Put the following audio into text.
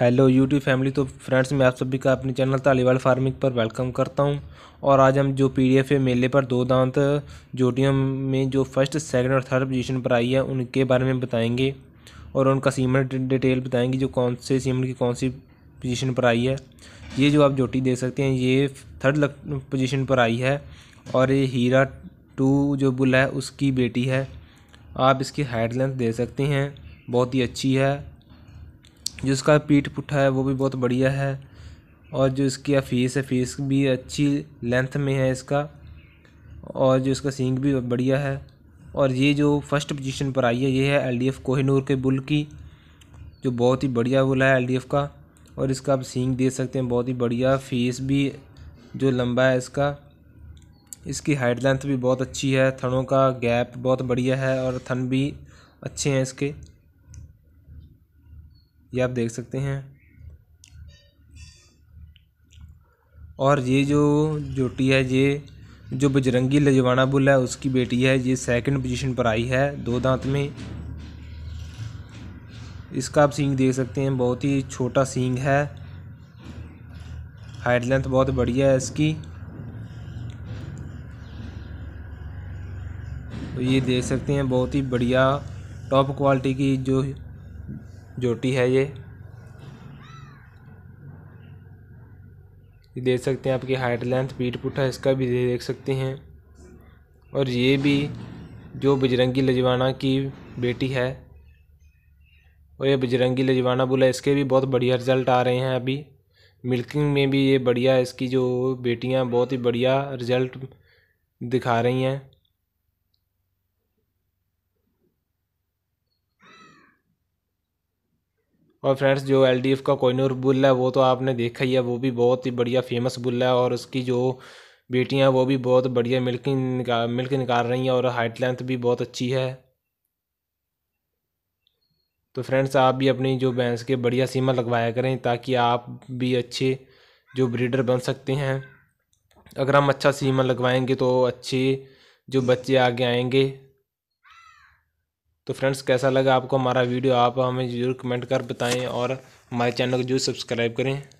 hello YouTube family तो friends मैं आप सभी का अपने चैनल तालीवाल फार्मिंग पर वेलकम करता हूं और आज हम जो पीडीएफ है मेले पर दो दांत जोटियों में जो फर्स्ट सेकंड और थर्ड पोजीशन पर आई है उनके बारे में बताएंगे और उनका सीमेंट डिटेल बताएंगे जो कौन से सीमेंट की कौन सी पोजीशन पर आई है ये जो आप जोटी देख सकते हैं ये थर्ड पोजिशन पर आई है और ये हीरा टू जो बुल है उसकी बेटी है आप इसकी हेड लेंथ दे सकते हैं बहुत ही अच्छी है जो इसका पीठ पुट्ठा है वो भी बहुत बढ़िया है और जो इसकी फीस है फीस भी अच्छी लेंथ में है इसका और जो इसका सींग भी बढ़िया है और ये जो फर्स्ट पोजीशन पर आई है ये है एल डी एफ़ कोहिनूर के बुल की जो बहुत ही बढ़िया बुल है एल डी एफ़ का और इसका आप सींग दे सकते हैं बहुत ही बढ़िया फीस भी जो लंबा है इसका इसकी हाइट लेंथ भी बहुत अच्छी है थनों का गैप बहुत बढ़िया है और थन भी अच्छे हैं इसके ये आप देख सकते हैं और ये जो जोटी है ये जो बजरंगी लजवाना बुल है उसकी बेटी है ये सेकंड पोजीशन पर आई है दो दांत में इसका आप सींग देख सकते हैं बहुत ही छोटा सींग है हाइट लेंथ बहुत बढ़िया है इसकी तो ये देख सकते हैं बहुत ही बढ़िया टॉप क्वालिटी की जो जोटी है ये ये देख सकते हैं आपकी हाइट लेंथ पीट पुटा इसका भी देख सकते हैं और ये भी जो बजरंगी लजवाना की बेटी है और ये बजरंगी लजवाना बोला इसके भी बहुत बढ़िया रिजल्ट आ रहे हैं अभी मिल्किंग में भी ये बढ़िया इसकी जो बेटियां बहुत ही बढ़िया रिजल्ट दिखा रही हैं और फ्रेंड्स जो एल का कोइनूर बुल है वो तो आपने देखा ही है वो भी बहुत ही बढ़िया फेमस बुल है और उसकी जो बेटियां वो भी बहुत बढ़िया मिल्क निकाल मिल्क निकाल रही हैं और हाइट लेंथ भी बहुत अच्छी है तो फ्रेंड्स आप भी अपनी जो भैंस के बढ़िया सीमा लगवाया करें ताकि आप भी अच्छे जो ब्रीडर बन सकते हैं अगर हम अच्छा सीमा लगवाएंगे तो अच्छे जो बच्चे आगे आएंगे तो फ्रेंड्स कैसा लगा आपको हमारा वीडियो आप हमें जरूर कमेंट कर बताएं और हमारे चैनल को जरूर सब्सक्राइब करें